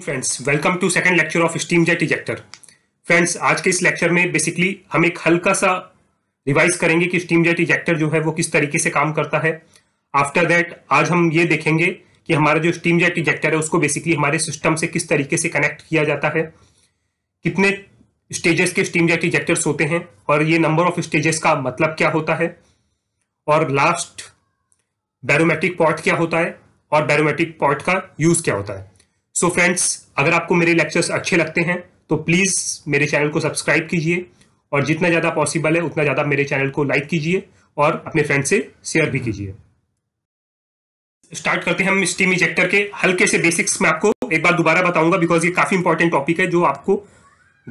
Friends welcome to second lecture of steam jet ejector friends आज के इस lecture में बेसिकली हम एक हल्का सा रिवाइज करेंगे कि स्टीम जेट इजेक्टर जो है वो किस तरीके से काम करता है आफ्टर दैट आज हम ये देखेंगे कि हमारा जो स्टीम जेट इजेक्टर है उसको बेसिकली हमारे सिस्टम से किस तरीके से कनेक्ट किया जाता है कितने स्टेजेस के स्टीम जेट इजेक्टर्स होते हैं और ये नंबर ऑफ स्टेजेस का मतलब क्या होता है और लास्ट बैरोमेट्रिक पॉट क्या होता है और बैरोमेट्रिक पॉट का यूज़ क्या होता है सो so फ्रेंड्स अगर आपको मेरे लेक्चर्स अच्छे लगते हैं तो प्लीज़ मेरे चैनल को सब्सक्राइब कीजिए और जितना ज़्यादा पॉसिबल है उतना ज़्यादा मेरे चैनल को लाइक कीजिए और अपने फ्रेंड से शेयर भी कीजिए स्टार्ट करते हैं हम स्टीम इजेक्टर के हल्के से बेसिक्स में आपको एक बार दोबारा बताऊंगा बिकॉज ये काफ़ी इंपॉर्टेंट टॉपिक है जो आपको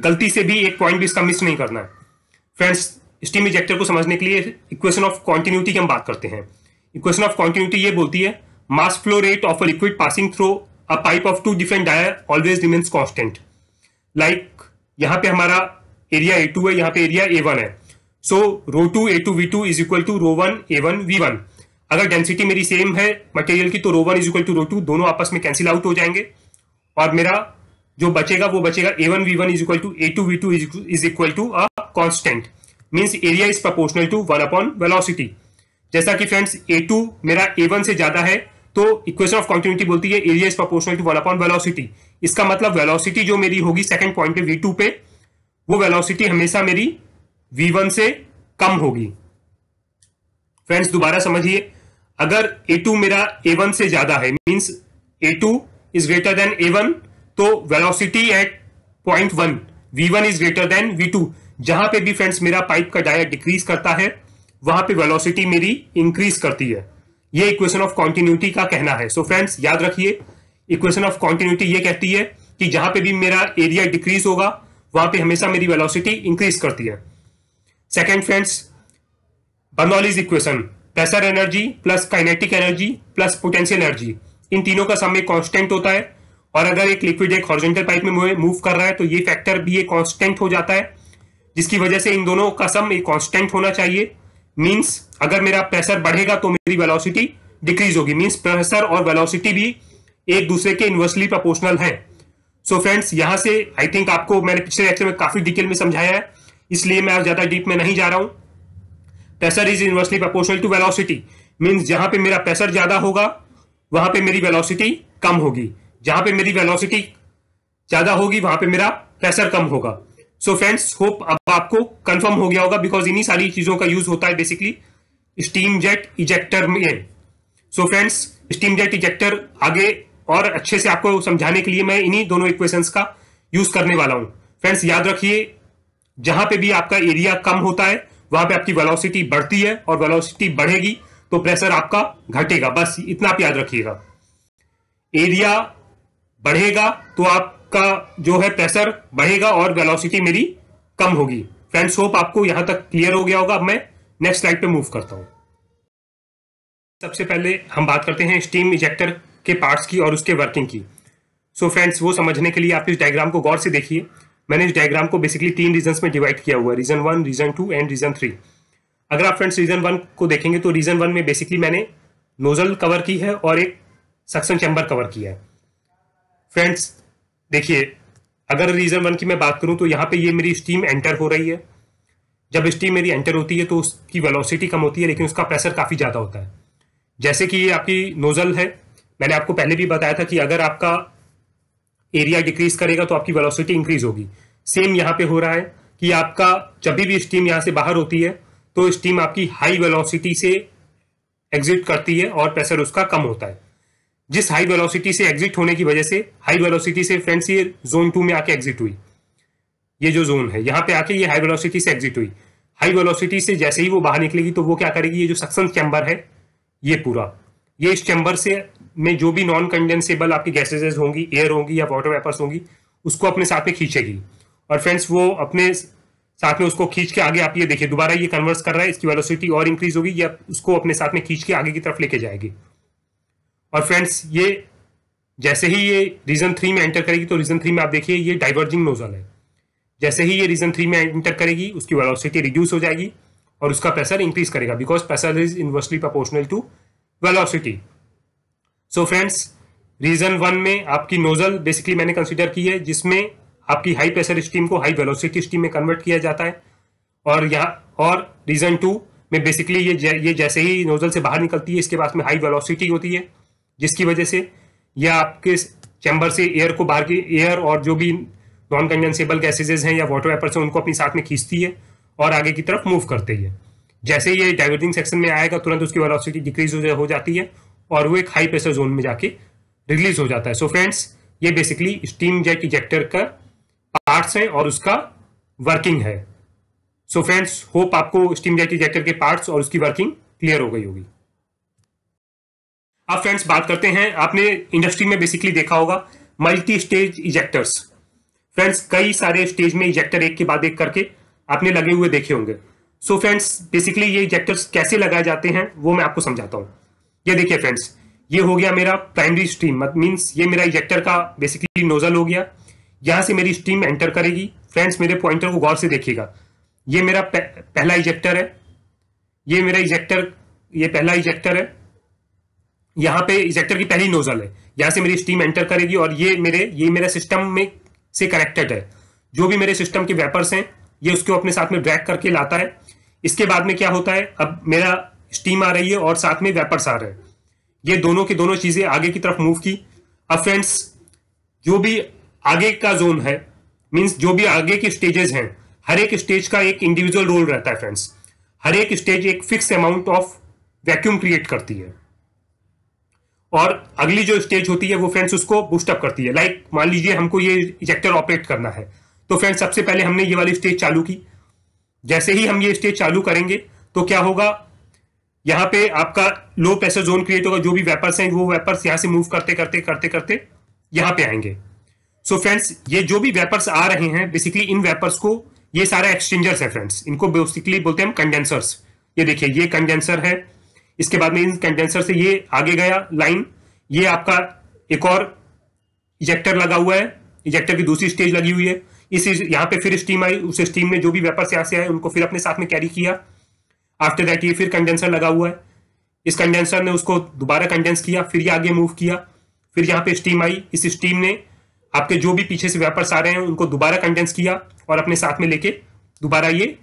गलती से भी एक पॉइंट भी इसका मिस नहीं करना है फ्रेंड्स स्टीम इजेक्टर को समझने के लिए इक्वेशन ऑफ कॉन्टिन्यूटी की हम बात करते हैं इक्वेशन ऑफ कॉन्टिन्यूटी ये बोलती है mass flow rate of a liquid passing through a pipe of two different dia always remains constant. Like यहाँ पे हमारा एरिया ए टू है यहाँ पे एरिया ए वन है so rho two A two V two is equal to rho one A one V one अगर density मेरी same है मटेरियल की तो rho one is equal to rho two दोनों आपस में कैंसिल आउट हो जाएंगे और मेरा जो बचेगा वो बचेगा A one V one is equal to A two V two is equal to a constant means area is proportional to one upon velocity जैसा कि फ्रेंड्स ए टू मेरा ए वन से ज़्यादा है तो इक्वेशन ऑफ कॉन्टिन्यूटी बोलती है area is proportional to one upon velocity इसका मतलब वेलोसिटी जो मेरी होगी सेकंड पॉइंट पे वी टू पे वो वेलोसिटी हमेशा मेरी वी वन से कम होगी फ्रेंड्स दोबारा समझिए अगर ए टू मेरा ए वन से ज्यादा है means A two is greater than A one तो velocity at point one V one is greater than V two जहां पे भी फ्रेंड्स मेरा पाइप का डाया डिक्रीज करता है वहां पे वेलोसिटी मेरी इंक्रीज करती है ये इक्वेशन ऑफ कॉन्टिन्यूटी का कहना है सो so फ्रेंड्स याद रखिए इक्वेशन ऑफ कॉन्टिन्यूटी ये कहती है कि जहां पे भी मेरा एरिया डिक्रीज होगा वहां पे हमेशा मेरी वेलोसिटी इंक्रीज करती है second friends Bernoulli's equation pressure energy plus kinetic energy plus potential energy इन तीनों का समय कॉन्स्टेंट होता है और अगर एक लिक्विड एक हॉर्जेंटल पाइप में मूव कर रहा है तो ये फैक्टर भी एक कॉन्स्टेंट हो जाता है जिसकी वजह से इन दोनों का सम एक कॉन्स्टेंट होना चाहिए मीन्स अगर मेरा प्रेशर बढ़ेगा तो मेरी वेलोसिटी डिक्रीज होगी मीन्स प्रेशर और वेलोसिटी भी एक दूसरे के इन्वर्सली प्रोपोर्शनल है सो so फ्रेंड्स यहाँ से आई थिंक आपको मैंने पिछले लेक्चर में काफी डिटेल में समझाया है इसलिए मैं ज्यादा डीप में नहीं जा रहा हूँ pressure is inversely proportional to velocity means जहां पे मेरा प्रेशर ज्यादा होगा वहां पे मेरी वेलोसिटी कम होगी जहां पे मेरी वेलोसिटी ज्यादा होगी वहां पे मेरा प्रेशर कम होगा सो फ्रेंड्स होप अब आपको कंफर्म हो गया होगा बिकॉज इन्हीं सारी चीजों का यूज होता है बेसिकली स्टीम जेट इजेक्टर में so friends steam jet ejector आगे और अच्छे से आपको समझाने के लिए मैं इन्हीं दोनों इक्वेशंस का यूज करने वाला हूं फ्रेंड्स याद रखिए जहां पे भी आपका एरिया कम होता है वहां पे आपकी वेलोसिटी बढ़ती है और वेलोसिटी बढ़ेगी तो प्रेशर आपका घटेगा बस इतना आप याद रखिएगा एरिया बढ़ेगा तो आपका जो है प्रेशर बढ़ेगा और वेलोसिटी मेरी कम होगी फ्रेंड्स होप आपको यहां तक क्लियर हो गया होगा अब मैं नेक्स्ट स्लाइड पे मूव करता हूँ सबसे पहले हम बात करते हैं स्टीम इजेक्टर के पार्ट्स की और उसके वर्किंग की सो so फ्रेंड्स वो समझने के लिए आप इस डायग्राम को गौर से देखिए मैंने इस डायग्राम को बेसिकली तीन रीजन में डिवाइड किया हुआ है region one region two and region three अगर आप फ्रेंड्स रीजन वन को देखेंगे तो रीजन वन में बेसिकली मैंने नोजल कवर की है और एक सक्सन चैम्बर कवर किया है फ्रेंड्स देखिए अगर रीजन वन की मैं बात करूं तो यहाँ पे ये मेरी स्टीम एंटर हो रही है जब स्टीम मेरी एंटर होती है तो उसकी वेलोसिटी कम होती है लेकिन उसका प्रेशर काफ़ी ज़्यादा होता है जैसे कि ये आपकी नोज़ल है मैंने आपको पहले भी बताया था कि अगर आपका एरिया डिक्रीज करेगा तो आपकी वेलोसिटी इंक्रीज होगी सेम यहाँ पे हो रहा है कि आपका जब भी स्टीम यहाँ से बाहर होती है तो स्टीम आपकी हाई वेलोसिटी से एग्जिट करती है और प्रेशर उसका कम होता है जिस हाई वेलोसिटी से एग्जिट होने की वजह से हाई वेलोसिटी से फ्रेंड्स ये जोन टू में आके एग्जिट हुई ये जो जोन है यहाँ पे आके ये हाई वेलोसिटी से एग्जिट हुई हाई वेलोसिटी से जैसे ही वो बाहर निकलेगी तो वो क्या करेगी ये जो सक्सन चैम्बर है ये पूरा ये इस चैम्बर से में जो भी नॉन कंडेंसेबल आपकी गैसेजेस होंगी एयर होंगी या वाटर वेपर्स होंगी उसको अपने साथ में खींचेगी और फ्रेंड्स वो अपने साथ में उसको खींच के आगे आप ये देखिए दोबारा ये कन्वर्स कर रहा है इसकी वेलोसिटी और इंक्रीज होगी या उसको अपने साथ में खींच के आगे की तरफ लेके जाएगी और फ्रेंड्स ये जैसे ही ये रीजन थ्री में एंटर करेगी तो रीजन थ्री में आप देखिए ये डाइवर्जिंग नोजल है जैसे ही ये रीजन थ्री में इंटर करेगी उसकी वेलोसिटी रिड्यूस हो जाएगी और उसका प्रेशर इंक्रीज करेगा because pressure is inversely proportional to velocity so friends region one में आपकी नोजल बेसिकली मैंने कंसिडर की है जिसमें आपकी हाई प्रेशर स्टीम को हाई वेलोसिटी स्टीम में कन्वर्ट किया जाता है और यहाँ और रीजन टू में बेसिकली ये जै, ये जैसे ही नोजल से बाहर निकलती है इसके पास में हाई वेलोसिटी होती है जिसकी वजह से यह आपके चैम्बर से एयर को बाहर की एयर और जो भी नॉन कंडेंसेबल गैसेजेस हैं या वाटर वेपर्स हैं उनको अपनी साथ में खींचती है और आगे की तरफ मूव करती है जैसे ये डाइवर्जिंग सेक्शन में आएगा तुरंत उसकी वेलोसिटी डिक्रीज हो जाती है और वो एक हाई प्रेशर जोन में जाके रिलीज हो जाता है सो so फ्रेंड्स ये बेसिकली स्टीम जेट इजेक्टर का पार्ट्स है और उसका वर्किंग है सो फ्रेंड्स होप आपको स्टीम जेट इजेक्टर के पार्ट्स और उसकी वर्किंग क्लियर हो गई होगी अब फ्रेंड्स बात करते हैं आपने इंडस्ट्री में बेसिकली देखा होगा मल्टी स्टेज इजेक्टर्स फ्रेंड्स कई सारे स्टेज में इजेक्टर एक के बाद एक करके आपने लगे हुए देखे होंगे सो फ्रेंड्स बेसिकली ये इजेक्टर्स कैसे लगाए जाते हैं वो मैं आपको समझाता हूँ ये देखिए फ्रेंड्स ये हो गया मेरा प्राइमरी स्ट्रीम मीन्स ये मेरा इजेक्टर का बेसिकली नोजल हो गया यहाँ से मेरी स्ट्रीम एंटर करेगी फ्रेंड्स मेरे पॉइंटर को गौर से देखिएगा ये मेरा पहला इजेक्टर है ये मेरा इजेक्टर ये पहला इजेक्टर है यहाँ पे इजेक्टर की पहली नोजल है यहाँ से मेरी स्टीम एंटर करेगी और ये मेरे ये मेरा सिस्टम में से कनेक्टेड है जो भी मेरे सिस्टम के वेपर्स हैं ये उसको अपने साथ में ड्रैक करके लाता है इसके बाद में क्या होता है अब मेरा स्टीम आ रही है और साथ में वेपर्स आ रहे हैं ये दोनों की दोनों चीज़ें आगे की तरफ मूव की अब फ्रेंड्स जो भी आगे का जोन है मीन्स जो भी आगे के स्टेजेस हैं हर एक स्टेज का एक इंडिविजुअल रोल रहता है फ्रेंड्स हर एक स्टेज एक fix amount of vacuum create करती है और अगली जो स्टेज होती है वो फ्रेंड्स उसको बूस्टअप करती है लाइक मान लीजिए हमको ये इजेक्टर ऑपरेट करना है तो फ्रेंड्स सबसे पहले हमने ये वाली स्टेज चालू की जैसे ही हम ये स्टेज चालू करेंगे तो क्या होगा यहाँ पे आपका लो प्रेशर जोन क्रिएट होगा जो भी वेपर्स हैं वो वेपर्स यहाँ से मूव करते करते करते करते यहाँ पे आएंगे सो so फ्रेंड्स ये जो भी वेपर्स आ रहे हैं बेसिकली इन वेपर्स को ये सारा एक्सचेंजर्स है फ्रेंड्स इनको बेसिकली बोलते हैं कंडेंसर्स ये देखिए ये कंडेंसर है इसके बाद में इन कंडेंसर से ये आगे गया लाइन ये आपका एक और इजेक्टर लगा हुआ है इजेक्टर की दूसरी स्टेज लगी हुई है इस यहाँ पे फिर स्टीम आई उस स्टीम ने जो भी वेपर्स यहाँ से आए उनको फिर अपने साथ में कैरी किया आफ्टर दैट ये फिर कंडेंसर लगा हुआ है इस कंडेंसर ने उसको दोबारा कंडेंस किया फिर ये आगे मूव किया फिर यहाँ पे स्टीम आई इस स्टीम ने आपके जो भी पीछे से वेपर्स आ रहे हैं उनको दोबारा कंडेंस किया और अपने साथ में लेके दोबारा ये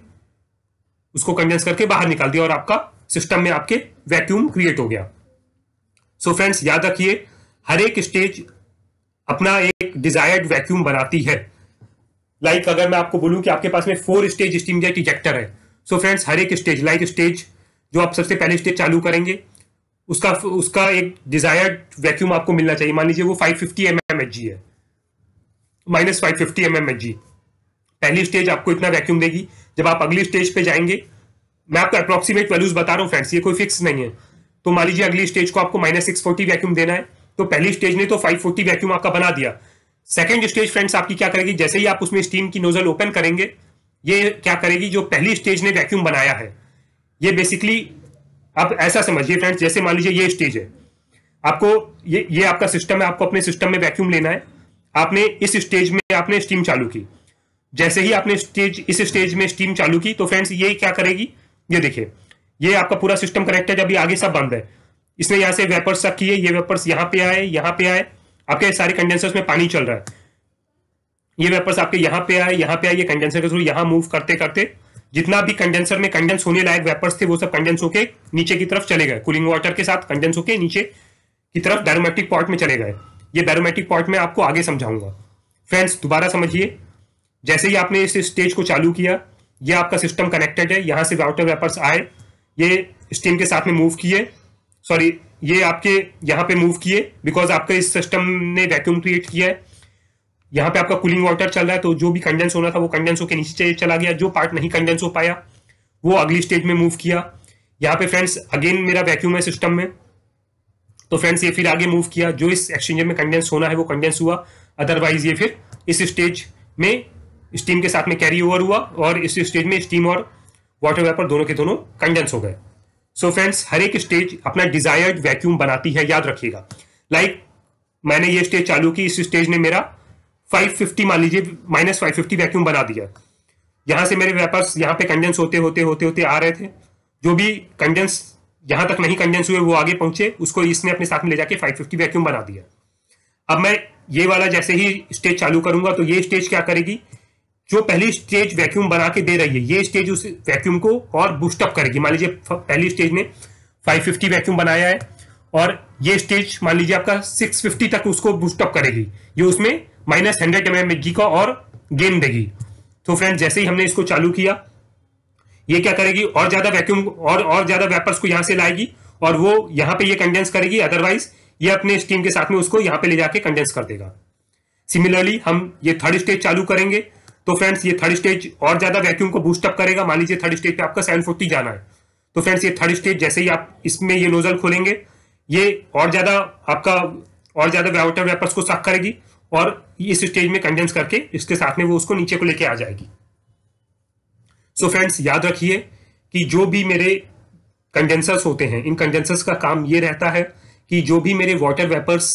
उसको कंडेंस करके बाहर निकाल दिया और आपका सिस्टम में आपके वैक्यूम क्रिएट हो गया सो so फ्रेंड्स याद रखिए हर एक स्टेज अपना एक डिजायर्ड वैक्यूम बनाती है लाइक like अगर मैं आपको बोलूं कि आपके पास में four stage steam jet ejector है सो so फ्रेंड्स हर एक स्टेज लाइक स्टेज जो आप सबसे पहले स्टेज चालू करेंगे उसका उसका एक डिजायर्ड वैक्यूम आपको मिलना चाहिए मान लीजिए वो 550 फिफ्टी mm है माइनस फाइव फिफ्टी पहली स्टेज आपको इतना वैक्यूम देगी जब आप अगली स्टेज पे जाएंगे मैं आपको अप्रोक्सीमेट वैल्यूज बता रहा हूँ फ्रेंड्स ये कोई फिक्स नहीं है तो मान लीजिए अगली स्टेज को आपको माइनस सिक्स फोर्टी वैक्यूम देना है तो पहली स्टेज ने तो फाइव फोर्टी वैक्यूम आपका बना दिया सेकेंड स्टेज फ्रेंड्स आपकी क्या करेगी जैसे ही आप उसमें स्टीम की नोजल ओपन करेंगे ये क्या करेगी जो पहली स्टेज ने वैक्यूम बनाया है ये बेसिकली आप ऐसा समझिए फ्रेंड्स जैसे मान लीजिए ये स्टेज है आपको ये ये आपका सिस्टम है आपको अपने सिस्टम में वैक्यूम लेना है आपने इस स्टेज में आपने स्टीम चालू की जैसे ही आपने स्टेज इस स्टेज में स्टीम चालू की तो फ्रेंड्स ये क्या करेगी ये देखिए ये आपका पूरा सिस्टम कनेक्ट कनेक्टेड अभी आगे सब बंद है इसने यहाँ से वेपर्स सब किए ये वेपर्स यहाँ पे आए यहाँ पे आए आपके सारे कंडेंसर्स में पानी चल रहा है ये वेपर्स आपके यहाँ पे आए यहाँ पे आए ये कंडेंसर के थ्रू यहाँ मूव करते करते जितना भी कंडेंसर में कंडेंस होने लायक वेपर्स थे वो सब कंडेंस होके नीचे की तरफ चले गए कूलिंग वाटर के साथ कंडेंस होके नीचे की तरफ बैरोमेट्रिक पॉट में चले गए ये बैरोमेट्रिक पॉट में आपको आगे समझाऊंगा फ्रेंड्स दोबारा समझिए जैसे ही आपने इस स्टेज को चालू किया ये आपका सिस्टम कनेक्टेड है यहां से राउटर वेपर्स आए ये स्टीम के साथ में मूव किए सॉरी ये आपके यहां पे मूव किए बिकॉज आपका इस सिस्टम ने वैक्यूम क्रिएट किया है यहां पे आपका कूलिंग वाटर चल रहा है तो जो भी कंडेंस होना था वो कंडेंस होकर नीचे चला गया जो पार्ट नहीं कंडेंस हो पाया वो अगली स्टेज में मूव किया यहां पे फ्रेंड्स अगेन मेरा वैक्यूम है सिस्टम में तो फ्रेंड्स ये फिर आगे मूव किया जो इस एक्सचेंजर में कंडेंस होना है वो कंडेंस हुआ अदरवाइज ये फिर इस स्टेज में स्टीम के साथ में कैरी ओवर हुआ और इस स्टेज में स्टीम और वाटर वेपर दोनों के दोनों कंडेंस हो गए सो so फ्रेंड्स हर एक स्टेज अपना डिजायर्ड वैक्यूम बनाती है याद रखिएगा लाइक like, मैंने ये स्टेज चालू की इस स्टेज ने मेरा 550 मान लीजिए माइनस फाइव वैक्यूम बना दिया यहाँ से मेरे वेपर्स यहाँ पे कंडेंस होते होते होते होते आ रहे थे जो भी कंडेंस यहाँ तक नहीं कंडेंस हुए वो आगे पहुंचे उसको इसने अपने साथ में ले जाके 550 वैक्यूम बना दिया अब मैं ये वाला जैसे ही स्टेज चालू करूंगा तो ये स्टेज क्या करेगी जो पहली स्टेज वैक्यूम बना के दे रही है ये स्टेज उस वैक्यूम को और बूस्टअप करेगी मान लीजिए पहली स्टेज ने 550 वैक्यूम बनाया है और ये स्टेज मान लीजिए आपका 650 तक उसको बूस्टअप करेगी ये उसमें माइनस हंड्रेड एम एम का और गेन देगी तो फ्रेंड जैसे ही हमने इसको चालू किया ये क्या करेगी और ज्यादा वैक्यूम और और ज्यादा वेपर्स को यहां से लाएगी और वो यहां पे ये कंडेंस करेगी अदरवाइज ये अपने स्टीम के साथ में उसको यहां पे ले जाके कंडेंस कर देगा सिमिलरली हम ये थर्ड स्टेज चालू करेंगे तो फ्रेंड्स ये थर्ड स्टेज और ज्यादा वैक्यूम को बूस्टअप करेगा मान लीजिए थर्ड स्टेज पे आपका सेवन फोर्टी जाना है तो फ्रेंड्स ये थर्ड स्टेज जैसे ही आप इसमें ये नोजल खोलेंगे ये और ज्यादा आपका और ज्यादा वाटर वेपर्स को साफ करेगी और इस स्टेज में कंडेंस करके इसके साथ में वो उसको नीचे को लेके आ जाएगी सो so फ्रेंड्स याद रखिए कि जो भी मेरे कंडेंसर्स होते हैं इन कंडेंसर्स का काम ये रहता है कि जो भी मेरे वाटर वेपर्स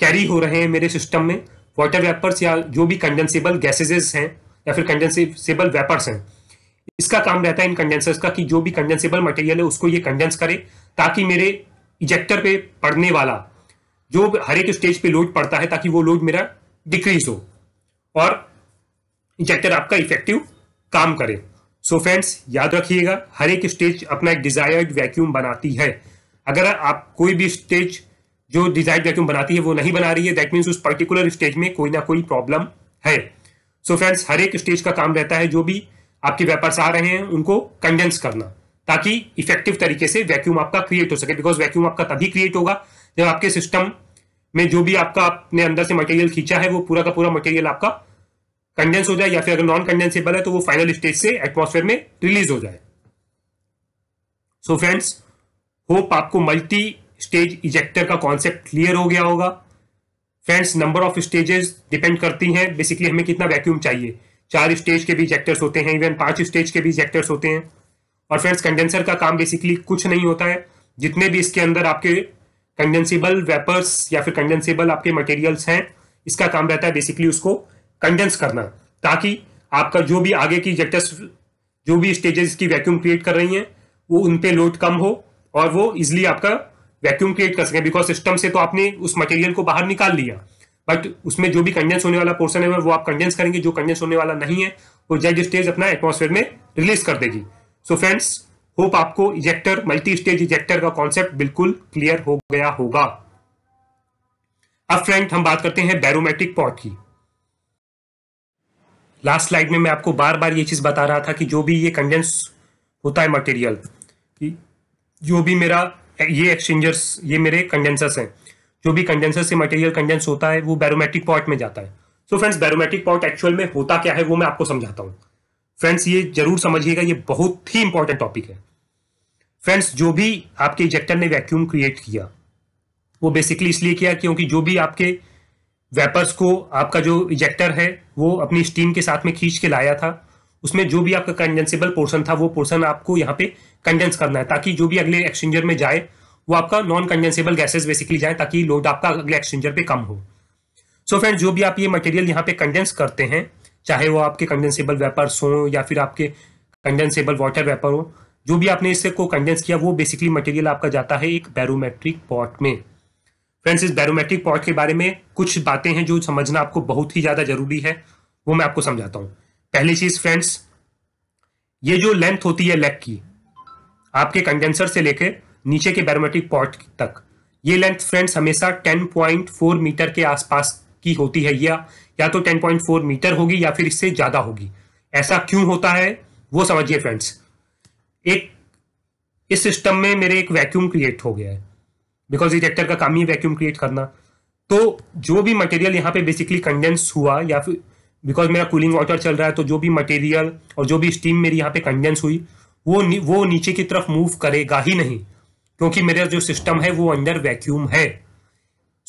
कैरी हो रहे हैं मेरे सिस्टम में वाटर वेपर्स या जो भी कंडेंसेबल गैसेजेस हैं या फिर कंडेंसेबल वेपर्स हैं इसका काम रहता है इन कंडेंसर्स का कि जो भी कंडेंसेबल मटेरियल है उसको ये कंडेंस करे ताकि मेरे इजेक्टर पे पड़ने वाला जो हर एक स्टेज पे लोड पड़ता है ताकि वो लोड मेरा डिक्रीज हो और इजेक्टर आपका इफेक्टिव काम करे सो so फ्रेंड्स याद रखिएगा हर एक स्टेज अपना एक डिजायर्ड वैक्यूम बनाती है अगर आप कोई भी स्टेज जो डिजाइन वैक्यूम बनाती है वो नहीं बना रही है दैट मीन्स उस पर्टिकुलर स्टेज में कोई ना कोई प्रॉब्लम है सो so फ्रेंड्स हर एक स्टेज का काम रहता है जो भी आपके वेपर्स आ रहे हैं उनको कंडेंस करना ताकि इफेक्टिव तरीके से वैक्यूम आपका क्रिएट हो सके बिकॉज वैक्यूम आपका तभी क्रिएट होगा जब आपके सिस्टम में जो भी आपका अपने अंदर से मटेरियल खींचा है वो पूरा का पूरा मटेरियल आपका कंडेंस हो जाए या फिर अगर नॉन कंडेंसेबल है तो वो फाइनल स्टेज से एटमोसफेयर में रिलीज हो जाए सो फ्रेंड्स होप आपको मल्टी स्टेज इजेक्टर का कॉन्सेप्ट क्लियर हो गया होगा friends number of stages depend करती हैं बेसिकली हमें कितना वैक्यूम चाहिए चार स्टेज के भी इजेक्टर्स होते हैं इवन पांच स्टेज के भी इजेक्टर्स होते हैं और फ्रेंड्स कंडेंसर का काम बेसिकली कुछ नहीं होता है जितने भी इसके अंदर आपके कंडेंसीबल वेपर्स या फिर कंडेंसेबल आपके मटेरियल्स हैं इसका काम रहता है बेसिकली उसको कंडेंस करना ताकि आपका जो भी आगे की इजेक्टर्स जो भी स्टेजेस की वैक्यूम क्रिएट कर रही हैं वो उन पर लोड कम हो और वो इजिली आपका वैक्यूम क्रिएट कर सकें बिकॉज सिस्टम से तो आपने उस मटेरियल को बाहर निकाल लिया बट उसमें जो भी कंडेंस होने वाला पोर्सन है वो आप कंडेंस करेंगे जो कंडेंस होने वाला नहीं है वो जेड स्टेज अपना एटमोसफेयर में रिलीज कर देगी सो फ्रेंड्स होप आपको इजेक्टर मल्टी स्टेज इजेक्टर का कॉन्सेप्ट बिल्कुल क्लियर हो गया होगा अब फ्रेंड हम बात करते हैं बैरोमेट्रिक पॉट की लास्ट स्लाइड में मैं आपको बार बार ये चीज़ बता रहा था कि जो भी ये कंडेंस होता है मटेरियल कि जो भी मेरा ये एक्सचेंजर्स ये मेरे कंडेंसर्स हैं जो भी कंडेंसर से मटेरियल कंडेंस होता है वो बैरोमेट्रिक पॉट में जाता है so friends barometric pot actual में होता क्या है वो मैं आपको समझाता हूँ फ्रेंड्स ये जरूर समझिएगा ये बहुत ही इंपॉर्टेंट टॉपिक है फ्रेंड्स जो भी आपके इजेक्टर ने वैक्यूम क्रिएट किया वो बेसिकली इसलिए किया क्योंकि जो भी आपके वेपर्स को आपका जो इजेक्टर है वो अपनी स्टीम के साथ में खींच के लाया था उसमें जो भी आपका कंडेंसेबल पोर्सन था वो पोर्सन आपको यहाँ पे कंडेंस करना है ताकि जो भी अगले एक्सचेंजर में जाए वो आपका नॉन कंडेंसेबल गैसेस बेसिकली जाए ताकि लोड आपका अगले एक्सचेंजर पे कम हो सो so फ्रेंड जो भी आप ये मटेरियल यहाँ पे कंडेंस करते हैं चाहे वो आपके कंडेंसेबल वेपर्स हों या फिर आपके कंडेंसेबल वाटर वेपर हो जो भी आपने इससे को कंडेंस किया वो बेसिकली मटेरियल आपका जाता है एक बैरोमेट्रिक पॉट में फ्रेंड्स इस बैरोमेट्रिक पॉट के बारे में कुछ बातें हैं जो समझना आपको बहुत ही ज़्यादा जरूरी है वो मैं आपको समझाता हूँ पहली चीज फ्रेंड्स ये जो लेंथ होती है लेग की आपके कंडेंसर से लेके नीचे के बैरोमेट्रिक पॉट तक ये लेंथ फ्रेंड्स हमेशा 10.4 मीटर के आसपास की होती है या या तो 10.4 मीटर होगी या फिर इससे ज़्यादा होगी ऐसा क्यों होता है वो समझिए फ्रेंड्स एक इस सिस्टम में मेरे एक वैक्यूम क्रिएट हो गया है बिकॉज रिजेक्टर का काम ही वैक्यूम क्रिएट करना तो जो भी मटेरियल यहाँ पे बेसिकली कंडेंस हुआ या फिर बिकॉज मेरा कूलिंग वाटर चल रहा है तो जो भी मटेरियल और जो भी स्टीम मेरी यहाँ पे कंडेंस हुई वो नी, वो नीचे की तरफ मूव करेगा ही नहीं क्योंकि मेरा जो सिस्टम है वो अंडर वैक्यूम है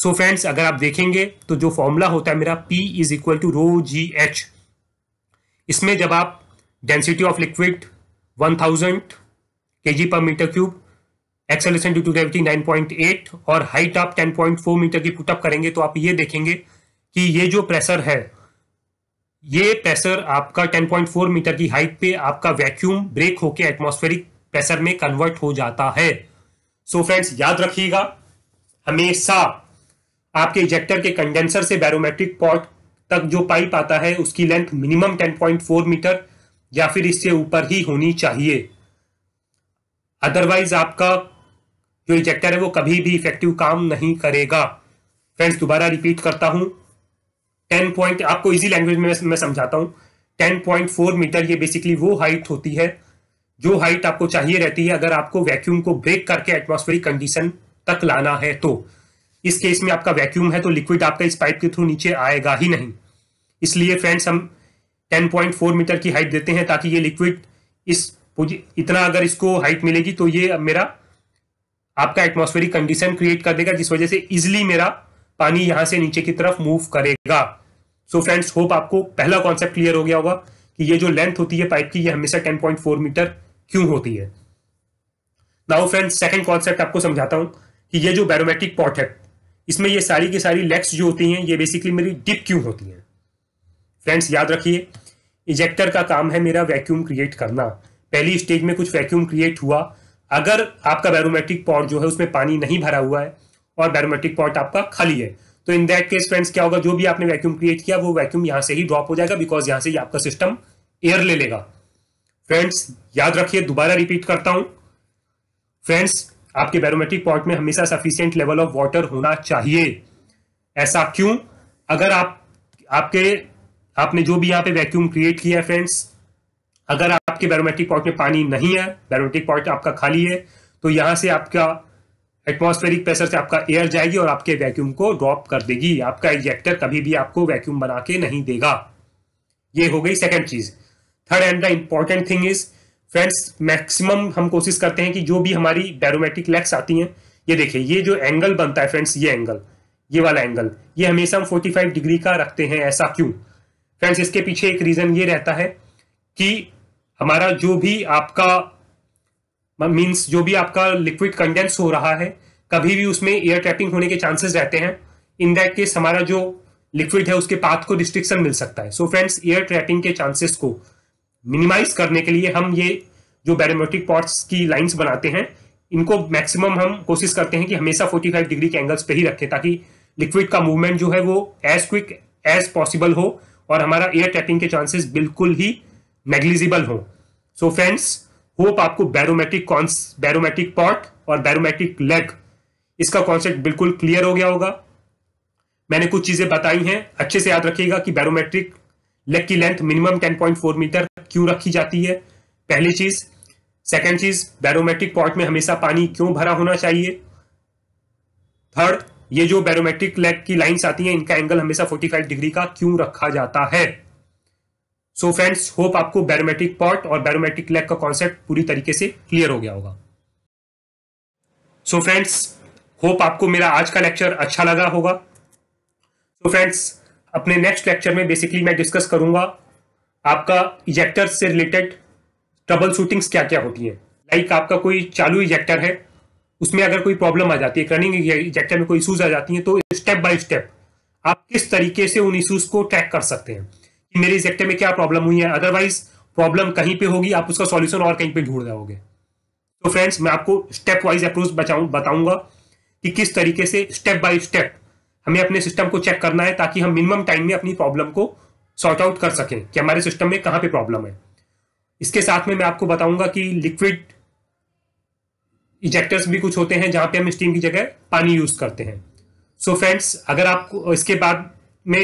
सो so फ्रेंड्स अगर आप देखेंगे तो जो फॉर्मूला होता है मेरा P is equal to rho g h इसमें जब आप density of liquid 1000 thousand k g per meter cube acceleration due to gravity 9.8 और हाइट आप 10.4 मीटर की पुटअप करेंगे तो आप ये देखेंगे कि ये जो प्रेशर है ये प्रेशर आपका 10.4 मीटर की हाइट पे आपका वैक्यूम ब्रेक होके एटमॉस्फेरिक प्रेशर में कन्वर्ट हो जाता है सो so फ्रेंड्स याद रखिएगा हमेशा आपके इजेक्टर के कंडेंसर से बैरोमेट्रिक पॉट तक जो पाइप आता है उसकी लेंथ मिनिमम 10.4 मीटर या फिर इससे ऊपर ही होनी चाहिए अदरवाइज आपका जो इजेक्टर है वो कभी भी इफेक्टिव काम नहीं करेगा फ्रेंड्स दोबारा रिपीट करता हूं टेन पॉइंट आपको इजी लैंग्वेज में मैं समझाता हूँ टेन पॉइंट फोर मीटर ये बेसिकली वो हाइट होती है जो हाइट आपको चाहिए रहती है अगर आपको वैक्यूम को ब्रेक करके एटमोस्फेरिक कंडीशन तक लाना है तो इस केस में आपका वैक्यूम है तो लिक्विड आपका इस पाइप के थ्रू नीचे आएगा ही नहीं इसलिए फ्रेंड्स हम 10.4 मीटर की हाइट देते हैं ताकि ये लिक्विड इस इतना अगर इसको हाइट मिलेगी तो ये मेरा आपका एटमोस्फेरिक कंडीशन क्रिएट कर देगा जिस वजह से इजिली मेरा पानी यहां से नीचे की तरफ मूव करेगा सो फ्रेंड्स होप आपको पहला कॉन्सेप्ट क्लियर हो गया होगा कि ये जो लेंथ होती है पाइप की ये हमेशा 10.4 मीटर क्यों होती है नाउ फ्रेंड्स सेकंड कॉन्सेप्ट आपको समझाता हूं कि ये जो बैरोमेट्रिक पॉट है इसमें ये सारी की सारी लेग्स जो होती हैं ये बेसिकली मेरी डिप क्यों होती हैं फ्रेंड्स याद रखिए इजेक्टर का काम है मेरा वैक्यूम क्रिएट करना पहली स्टेज में कुछ वैक्यूम क्रिएट हुआ अगर आपका बैरोमेट्रिक पॉट जो है उसमें पानी नहीं भरा हुआ है और बैरोमेट्रिक पॉट आपका खाली है तो इन दैट केस फ्रेंड्स क्या होगा जो भी आपने वैक्यूम क्रिएट किया वो वैक्यूम यहां से ही ड्रॉप हो जाएगा बिकॉज यहां से ही आपका सिस्टम एयर ले लेगा फ्रेंड्स याद रखिए दोबारा रिपीट करता हूं फ्रेंड्स आपके बैरोमेट्रिक पॉट में हमेशा सफिशियंट लेवल ऑफ वाटर होना चाहिए ऐसा क्यों अगर आप आपके आपने जो भी यहां पे वैक्यूम क्रिएट किया है फ्रेंड्स अगर आपके बैरोमेट्रिक पॉट में पानी नहीं है बैरोमेट्रिक पॉट आपका खाली है तो यहां से आपका एटमॉस्फेरिक प्रेशर से आपका एयर जाएगी और आपके वैक्यूम को ड्रॉप कर देगी आपका एग्जेक्टर कभी भी आपको वैक्यूम बना के नहीं देगा ये हो गई सेकेंड चीज third and the important thing is friends maximum हम कोशिश करते हैं कि जो भी हमारी बैरोमेट्रिक लेग्स आती हैं ये देखिए ये जो एंगल बनता है फ्रेंड्स ये एंगल ये वाला एंगल ये हमेशा हम 45 डिग्री का रखते हैं ऐसा क्यों फ्रेंड्स इसके पीछे एक रीज़न ये रहता है कि हमारा जो भी आपका मीन्स जो भी आपका लिक्विड कंडेंस हो रहा है कभी भी उसमें एयर ट्रैपिंग होने के चांसेस रहते हैं इन दैट केस हमारा जो लिक्विड है उसके पाथ को रिस्ट्रिक्शन मिल सकता है सो फ्रेंड्स एयर ट्रैपिंग के चांसेस को मिनिमाइज करने के लिए हम ये जो बैरोमेट्रिक पॉट्स की लाइंस बनाते हैं इनको मैक्सिमम हम कोशिश करते हैं कि हमेशा 45 डिग्री के एंगल्स पे ही रखें ताकि लिक्विड का मूवमेंट जो है वो एज क्विक एज पॉसिबल हो और हमारा एयर ट्रैपिंग के चांसेस बिल्कुल ही नेग्लिजिबल हो सो फ्रेंड्स होप आपको बैरोमेट्रिक कॉन्स बैरोमेट्रिक पॉट और बैरोमेट्रिक लेग इसका कॉन्सेप्ट बिल्कुल क्लियर हो गया होगा मैंने कुछ चीजें बताई हैं अच्छे से याद रखिएगा कि बैरोमेट्रिक लेग की लेंथ मिनिमम 10.4 मीटर क्यों रखी जाती है पहली चीज सेकेंड चीज बैरोमेट्रिक पॉइंट में हमेशा पानी क्यों भरा होना चाहिए थर्ड ये जो बैरोमेट्रिक लेग की लाइन्स आती हैं इनका एंगल हमेशा 45 डिग्री का क्यों रखा जाता है सो फ्रेंड्स होप आपको बैरोमेट्रिक पॉट और बैरोमेट्रिक लेग का कॉन्सेप्ट पूरी तरीके से क्लियर हो गया होगा सो so फ्रेंड्स होप आपको मेरा आज का लेक्चर अच्छा लगा होगा तो फ्रेंड्स अपने नेक्स्ट लेक्चर में बेसिकली मैं डिस्कस करूंगा आपका इजेक्टर से रिलेटेड ट्रबल शूटिंग्स क्या क्या होती हैं लाइक like आपका कोई चालू इजेक्टर है उसमें अगर कोई प्रॉब्लम आ जाती है रनिंग इजेक्टर में कोई इशूज आ जाती हैं तो स्टेप बाय स्टेप आप किस तरीके से उन इशूज को ट्रैक कर सकते हैं कि मेरे इजेक्टर में क्या प्रॉब्लम हुई है अदरवाइज प्रॉब्लम कहीं पे होगी आप उसका सॉल्यूशन और कहीं पे ढूंढ जाओगे तो फ्रेंड्स मैं आपको स्टेप वाइज अप्रोच बताऊंगा कि किस तरीके से स्टेप बाय स्टेप हमें अपने सिस्टम को चेक करना है ताकि हम मिनिमम टाइम में अपनी प्रॉब्लम को सॉर्ट आउट कर सकें कि हमारे सिस्टम में कहाँ पे प्रॉब्लम है इसके साथ में मैं आपको बताऊंगा कि लिक्विड इजेक्टर्स भी कुछ होते हैं जहाँ पे हम स्टीम की जगह पानी यूज करते हैं सो so फ्रेंड्स अगर आपको इसके बाद में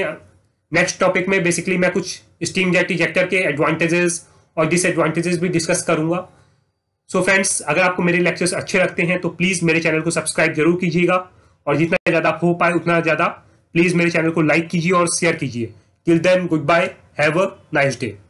नेक्स्ट टॉपिक में बेसिकली मैं कुछ स्टीम जेट इजेक्टर के एडवांटेजेस और डिसएडवांटेजेस भी डिस्कस करूंगा सो so फ्रेंड्स अगर आपको मेरे लेक्चर्स अच्छे लगते हैं तो प्लीज़ मेरे चैनल को सब्सक्राइब जरूर कीजिएगा और जितना ज़्यादा हो पाए उतना ज़्यादा प्लीज़ मेरे चैनल को लाइक कीजिए और शेयर कीजिए till then good bye have a nice day